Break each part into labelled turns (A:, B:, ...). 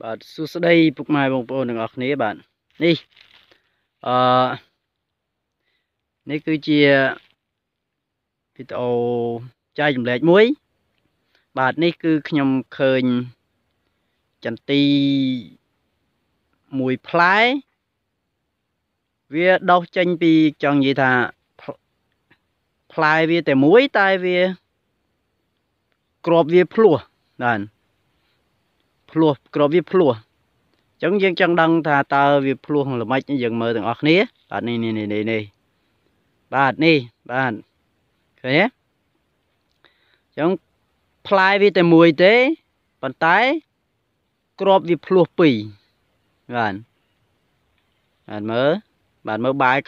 A: បាទសួស្តីពុកម៉ែបងប្អូនទាំងអស់គ្នាបាទនេះអឺនេះគឺជាវីដេអូចែកចម្លែកមួយ បាទនេះគឺខ្ញុំឃើញចន្ទីមួយផ្លែវាដោះចេញពីចង់និយាយថាផ្លែវាតែមួយតែវាក្របវាភ្លោះបាទភ្លោះក្របវាភ្លោះអញ្ចឹងយើងចង់ដឹង ថាតើវាភ្លោះល្មិចយើងមើលទាំងអស់គ្នា បាទនេះនេះនេះនេះបាទនេះបាទឃើញទេអញ្ចឹងផ្លែវាតែមួយទេប៉ុន្តែក្របវាភ្លោះពីរបាទបាទមើលបាទមើលបាយ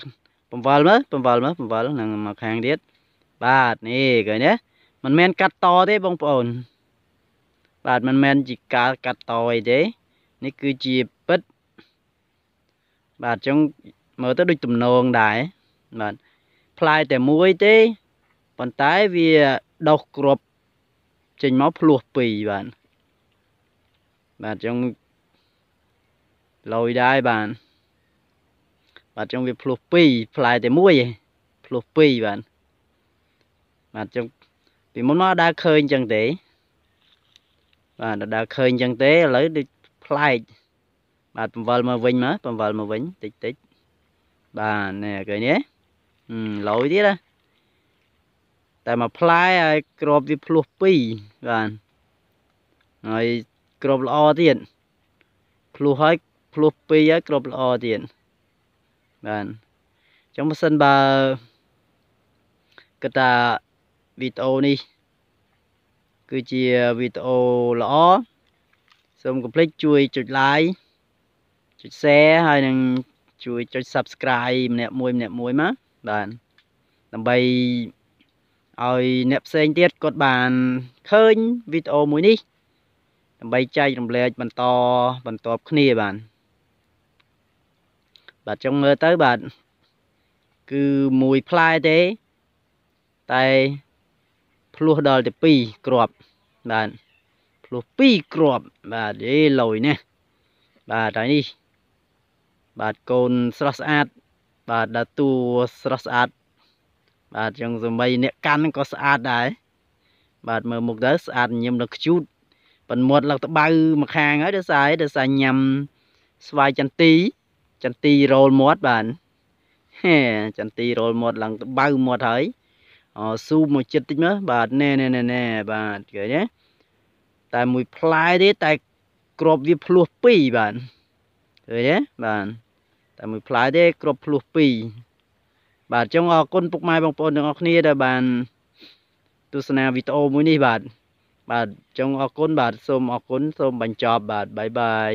A: បង្វិលមើលបង្វិលមើលបង្វិលនឹងមកខាងទៀតបាទនេះឃើញទេមិនមែនកាត់តទេបងប្អូនបាទមិនមែនជាការកាត់តយទេ នេះគឺជាពិតបាទចឹងមើលទៅដូចទំនងដែរបាទផ្លែតែមួយទេប៉ុន្តែវាដុះគ្រាប់ចេញមកភ្លោះពីរបាទបាទចឹងលយដែរបាទបាទចឹងវាភ្លោះពីរផ្លែតែមួយឯងភ្លោះពីរបាទបាទចឹងពីមុនមកដែរឃើញចឹងទេបាទដដែលឃើញអញ្ចឹងទេឥឡូវដូចប្លែកបាទបង្វិលមកវិញមកបង្វិលមកវិញតិចតិចបាទនេះឃើញទេឡយទៀតណាតែមកផ្លែហើយក្របវាភ្លោះពីរបាទហើយក្របល្អទៀតភ្លោះហើយភ្លោះពីរហើយក្របល្អទៀតបាទអញ្ចឹងបើសិនបើគិតថាវីដេអូនេះគឺជាវីដេអូល្អសូមកុំភ្លេចជួយចុច like ចុច share ហើយនឹងជួយចុច subscribe ម្នាក់មួយ ម្នាក់មួយមកបាទដើម្បីឲ្យអ្នកផ្សេងទៀតគាត់បានឃើញវីដេអូមួយនេះដើម្បីចែករំលែកបន្តបន្តគ្នាបាទបាទចឹងមើលទៅបាទគឺមួយផ្លែទេតែភ្លោះដល់ទៅ2គ្រាប់បាទភ្លោះ2គ្រាប់បាទយេលយណាបាទហើយនេះបាទកូនស្រស់ស្អាតបាទដល់តួស្រស់ស្អាតបាទចឹងសម័យអ្នកកាន់ក៏ស្អាតដែរបាទមើលមុខទៅស្អាតញញឹមដល់ខ្ជូតប៉ុនមាត់លឹកត្បៅមួយខាងហើយដល់ស្អីដល់ស្អញ៉ាំស្វាយចន្ទីចន្ទីរោលមាត់បាទហេចន្ទីរោលមាត់ឡើងត្បៅមាត់ហើយស៊ូមមកចិត្តតិចមើលបាទណែណែណែណែបាទឃើញទេតែមួយផ្លែទេតែក្របវាភ្លោះពីរបាទឃើញទេបាទតែមួយផ្លែទេ ក្របភ្លោះពីរបាទចឹងអរគុណពុកម៉ែបងប្អូនទាំងអស់គ្នា ដែលបានទស្សនាវីដេអូមួយនេះបាទបាទចឹងអរគុណបាទសូមអរគុណសូមបញ្ចប់បាទបាយបាយ